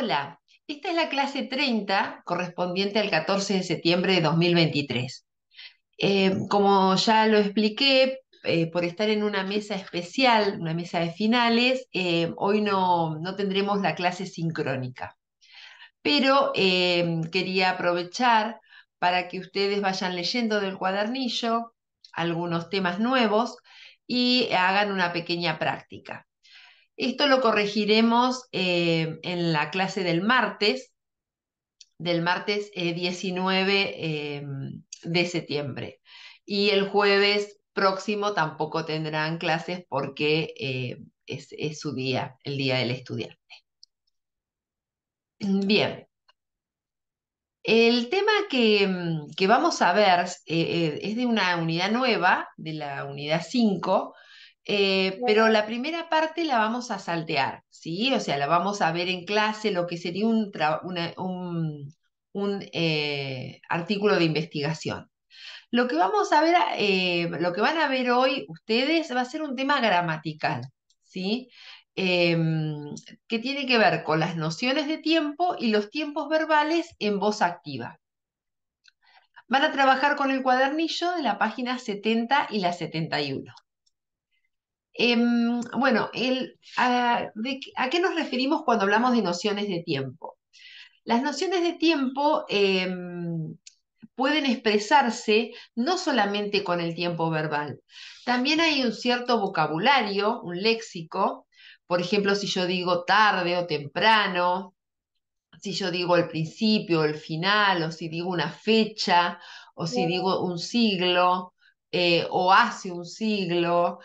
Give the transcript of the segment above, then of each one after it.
Hola, esta es la clase 30 correspondiente al 14 de septiembre de 2023. Eh, como ya lo expliqué, eh, por estar en una mesa especial, una mesa de finales, eh, hoy no, tendremos la clase sincrónica. Pero quería aprovechar para que ustedes vayan leyendo del cuadernillo algunos temas nuevos y hagan una pequeña práctica. Esto lo corregiremos eh, en la clase del martes, del martes 19 eh, eh, de septiembre. Y el jueves próximo tampoco tendrán clases porque es, su día, el día del estudiante. Bien. El tema que, vamos a ver es de una unidad nueva, de la unidad 5, eh, pero la primera parte la vamos a saltear, ¿sí? O sea, la vamos a ver en clase, lo que sería un, eh, artículo de investigación. Lo que vamos a ver, eh, lo que van a ver hoy ustedes va a ser un tema gramatical, ¿sí? Em, que tiene que ver con las nociones de tiempo y los tiempos verbales en voz activa. Van a trabajar con el cuadernillo de la página 70 y la 71. Em, bueno, ah, a, qué nos referimos cuando hablamos de nociones de tiempo? Las nociones de tiempo em, pueden expresarse no solamente con el tiempo verbal, también hay un cierto vocabulario, un léxico, por ejemplo, si yo digo tarde o temprano, si yo digo el principio, o el final, o si digo una fecha, o si digo un siglo, eh, o hace un siglo,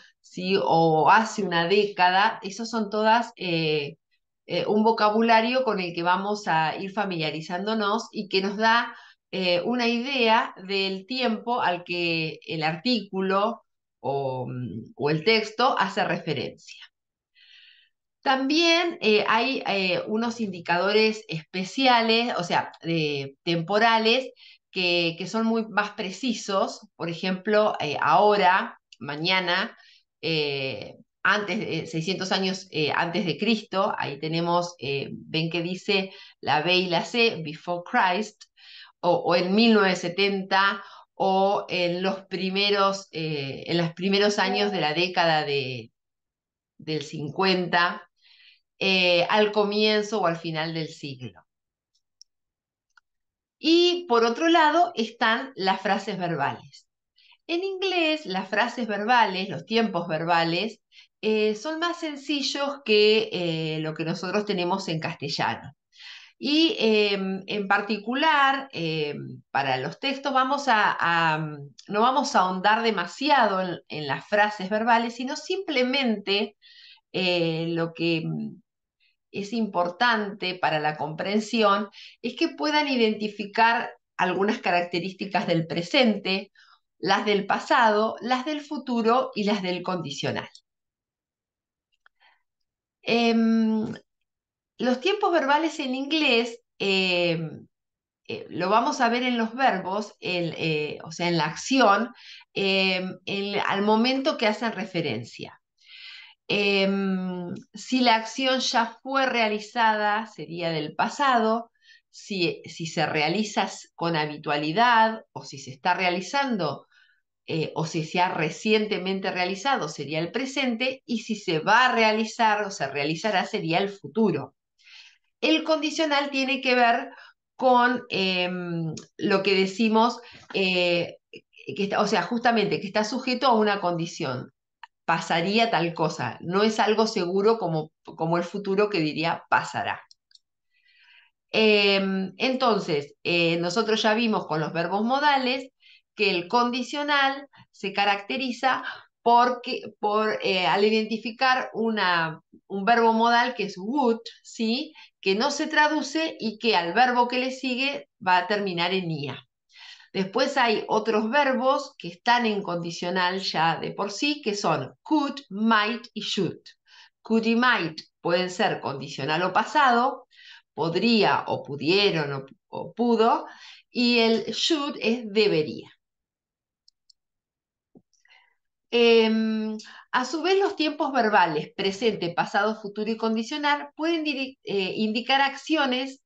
o hace una década, esos son todas eh, eh, un vocabulario con el que vamos a ir familiarizándonos y que nos da eh, una idea del tiempo al que el artículo o, mm, el texto hace referencia. También hay unos indicadores especiales, o sea, temporales, que, son muy más precisos. Por ejemplo, ahora, mañana, eh, antes de 600 eh, años eh, antes de Cristo, ahí tenemos, ven que dice la B y la C, before Christ, o, en 1970, o en los primeros, en los primeros años de la década del 50, al comienzo o al final del siglo. Y por otro lado están las frases verbales. En inglés, las frases verbales, los tiempos verbales, eh, son más sencillos que eh, lo que nosotros tenemos en castellano. Y em, en particular, em, para los textos, vamos a, no vamos a ahondar demasiado en las frases verbales, sino simplemente eh, lo que mm, es importante para la comprensión es que puedan identificar algunas características del presente las del pasado, las del futuro y las del condicional. Em, los tiempos verbales en inglés em, eh, lo vamos a ver en los verbos, eh, o sea, en la acción, em, al momento que hacen referencia. si la acción ya fue realizada, sería del pasado. Si, si, se realiza con habitualidad o si se está realizando, eh, o si se ha recientemente realizado sería el presente y si se va a realizar o se realizará sería el futuro. El condicional tiene que ver con em, lo que decimos, eh, que o sea, justamente que está sujeto a una condición. Pasaría tal cosa, no es algo seguro como, el futuro que diría pasará. Em, entonces, eh, nosotros ya vimos con los verbos modales que el condicional se caracteriza porque, por, eh, al identificar un verbo modal que es would, ¿sí? que no se traduce y que al verbo que le sigue va a terminar en IA. Después hay otros verbos que están en condicional ya de por sí, que son could, might y should. Could y might pueden ser condicional o pasado, podría o pudieron o pudo, y el should es debería. Em, a su vez, los tiempos verbales, presente, pasado, futuro y condicional, pueden eh, indicar acciones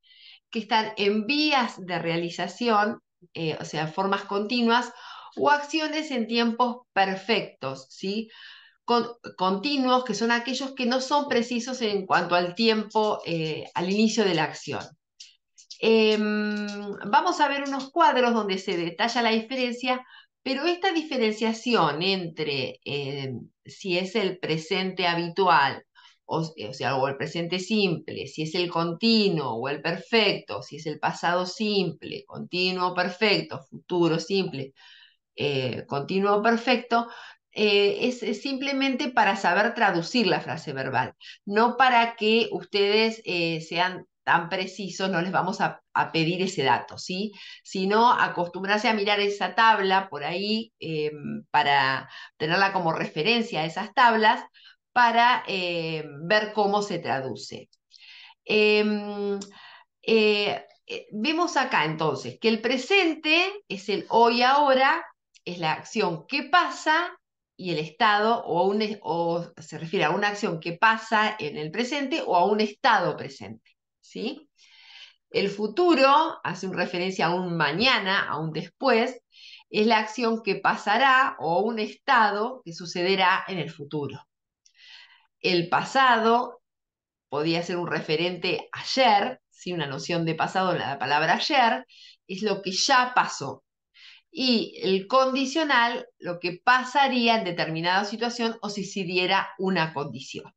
que están en vías de realización, eh, o sea, formas continuas, o acciones en tiempos perfectos, ¿sí? continuos, que son aquellos que no son precisos en cuanto al tiempo eh, al inicio de la acción. Em, vamos a ver unos cuadros donde se detalla la diferencia pero esta diferenciación entre eh, si es el presente habitual, o, sea, o el presente simple, si es el continuo o el perfecto, si es el pasado simple, continuo perfecto, futuro simple, eh, continuo perfecto, eh, es, simplemente para saber traducir la frase verbal, no para que ustedes sean tan precisos, no les vamos a, pedir ese dato, ¿sí? Sino acostumbrarse a mirar esa tabla por ahí em, para tenerla como referencia a esas tablas para em, ver cómo se traduce. Em, eh, eh, vemos acá entonces que el presente es el hoy ahora, es la acción que pasa y el estado, o, o se refiere a una acción que pasa en el presente o a un estado presente. ¿sí? El futuro hace referencia a un mañana, a un después, es la acción que pasará o un estado que sucederá en el futuro. El pasado podía ser un referente ayer, si una noción de pasado en la palabra ayer, es lo que ya pasó. Y el condicional, lo que pasaría en determinada situación o si se diera una condición.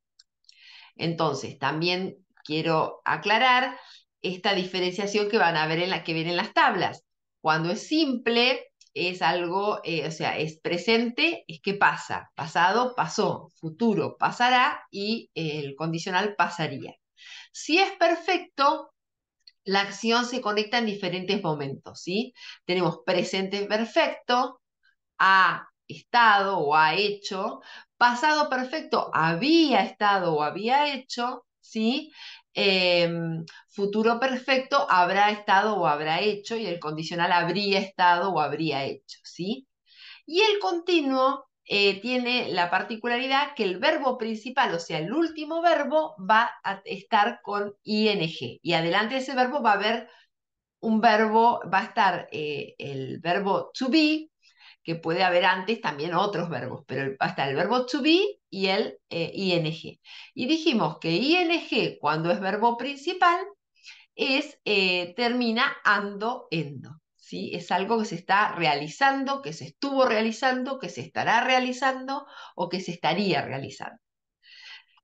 Entonces, también quiero aclarar esta diferenciación que van a ver en la que las tablas. Cuando es simple, es algo, eh, o sea, es presente, es que pasa, pasado, pasó, futuro, pasará y eh, el condicional pasaría. Si es perfecto, la acción se conecta en diferentes momentos, ¿sí? Tenemos presente perfecto, ha estado o ha hecho, pasado perfecto, había estado o había hecho, ¿sí? Em, futuro perfecto habrá estado o habrá hecho y el condicional habría estado o habría hecho, ¿sí? Y el continuo eh, tiene la particularidad que el verbo principal, o sea, el último verbo, va a estar con ing y adelante de ese verbo va a haber un verbo, va a estar eh, el verbo to be que puede haber antes también otros verbos, pero hasta el verbo to be y el eh, ing. Y dijimos que ing, cuando es verbo principal, es, eh, termina ando, endo. ¿Sí? Es algo que se está realizando, que se estuvo realizando, que se estará realizando o que se estaría realizando.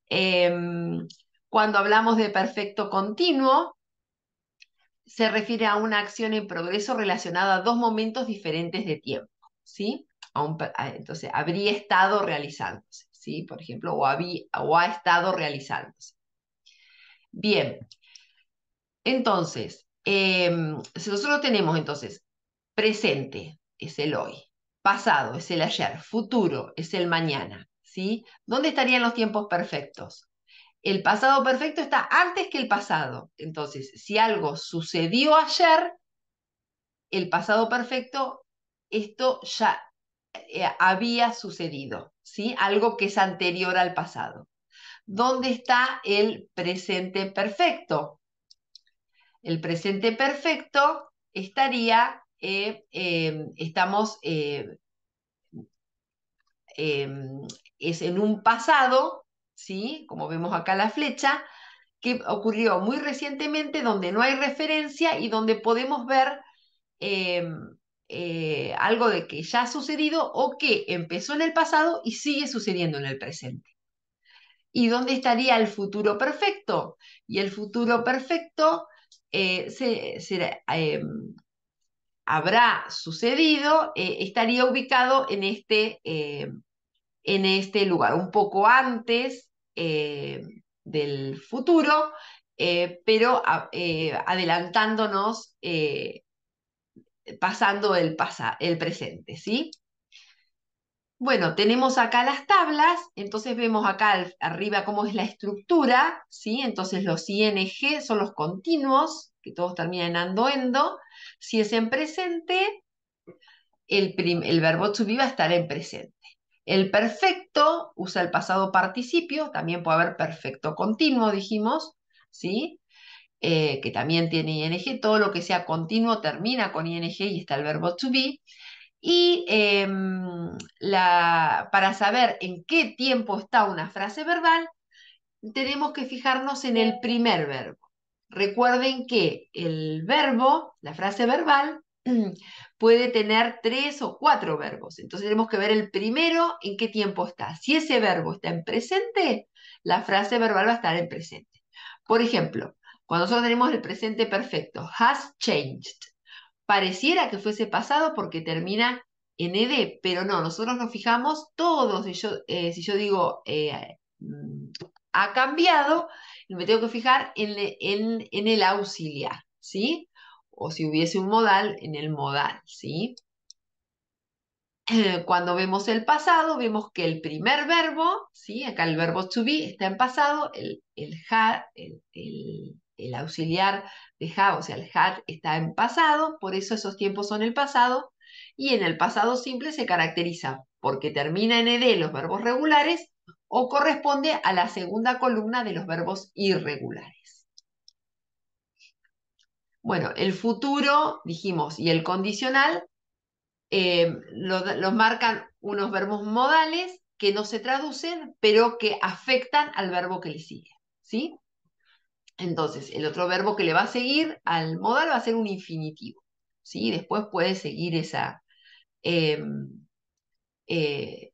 Em, cuando hablamos de perfecto continuo, se refiere a una acción en progreso relacionada a dos momentos diferentes de tiempo. ¿sí? entonces, habría estado realizándose, ¿sí? Por ejemplo, o, o ha estado realizándose. Bien, entonces, em, si nosotros tenemos entonces presente, es el hoy, pasado es el ayer, futuro es el mañana, ¿sí? ¿Dónde estarían los tiempos perfectos? El pasado perfecto está antes que el pasado. Entonces, si algo sucedió ayer, el pasado perfecto esto ya eh, había sucedido, ¿sí? Algo que es anterior al pasado. ¿Dónde está el presente perfecto? El presente perfecto estaría, eh, em, estamos, eh, em, es en un pasado, ¿sí? Como vemos acá la flecha, que ocurrió muy recientemente, donde no hay referencia y donde podemos ver em, eh, algo de que ya ha sucedido o que empezó en el pasado y sigue sucediendo en el presente. ¿Y dónde estaría el futuro perfecto? Y el futuro perfecto eh, se, eh, habrá sucedido, estaría ubicado en este, en este lugar, un poco antes del futuro, pero ah, adelantándonos pasando el, el presente, ¿sí? Bueno, tenemos acá las tablas, entonces vemos acá arriba cómo es la estructura, ¿sí? Entonces los ING son los continuos, que todos terminan en Si es en presente, el, el verbo to be va a estar en presente. El perfecto usa el pasado participio, también puede haber perfecto continuo, dijimos, ¿sí? Eh, que también tiene ing, todo lo que sea continuo termina con ing y está el verbo to be. Y em, para saber en qué tiempo está una frase verbal, tenemos que fijarnos en el primer verbo. Recuerden que el verbo, la frase verbal, puede tener tres o cuatro verbos. Entonces tenemos que ver el primero en qué tiempo está. Si ese verbo está en presente, la frase verbal va a estar en presente. Por ejemplo, cuando nosotros tenemos el presente perfecto, has changed, pareciera que fuese pasado porque termina en ed, pero no, nosotros nos fijamos todos, eh, si yo, digo eh, mm, ha cambiado, me tengo que fijar en, el auxiliar, ¿sí? O si hubiese un modal, en el modal, ¿sí? Eh, cuando vemos el pasado, vemos que el primer verbo, ¿sí? acá el verbo to be está en pasado, el, el, ha, el el auxiliar de o sea, el had está en pasado, por eso esos tiempos son el pasado, y en el pasado simple se caracteriza porque termina en ed los verbos regulares o corresponde a la segunda columna de los verbos irregulares. Bueno, el futuro, dijimos, y el condicional eh, los marcan unos verbos modales que no se traducen, pero que afectan al verbo que le sigue. ¿sí? Entonces, el otro verbo que le va a seguir al modal va a ser un infinitivo. ¿sí? Después puede seguir esa... Em, eh,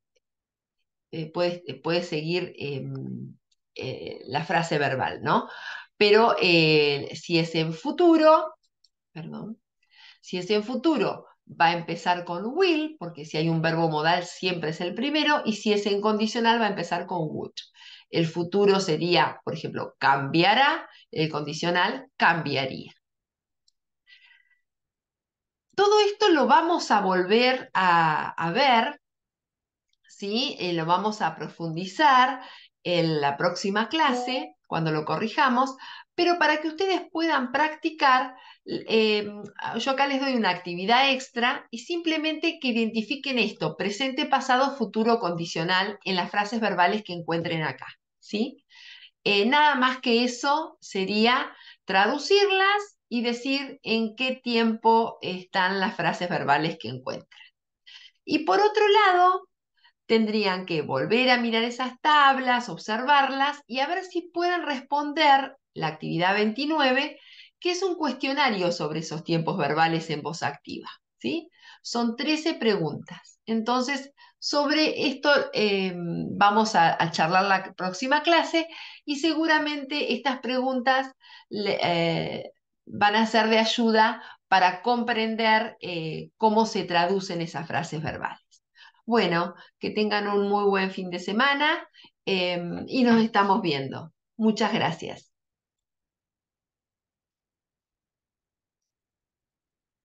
eh, puede, eh, puede, seguir em, la frase verbal, ¿no? Pero si es en futuro, perdón, si es en futuro, va a empezar con will, porque si hay un verbo modal siempre es el primero, y si es en condicional va a empezar con would el futuro sería, por ejemplo, cambiará, el condicional cambiaría. Todo esto lo vamos a volver a, ver, ¿sí? Eh, lo vamos a profundizar en la próxima clase, cuando lo corrijamos, pero para que ustedes puedan practicar, eh, yo acá les doy una actividad extra y simplemente que identifiquen esto, presente, pasado, futuro, condicional, en las frases verbales que encuentren acá. ¿sí? Eh, nada más que eso sería traducirlas y decir en qué tiempo están las frases verbales que encuentran. Y por otro lado, tendrían que volver a mirar esas tablas, observarlas y a ver si pueden responder la actividad 29, que es un cuestionario sobre esos tiempos verbales en voz activa. ¿sí? Son 13 preguntas. Entonces, sobre esto eh, vamos a, charlar la próxima clase y seguramente estas preguntas eh, van a ser de ayuda para comprender eh, cómo se traducen esas frases verbales. Bueno, que tengan un muy buen fin de semana y nos estamos viendo. Muchas gracias.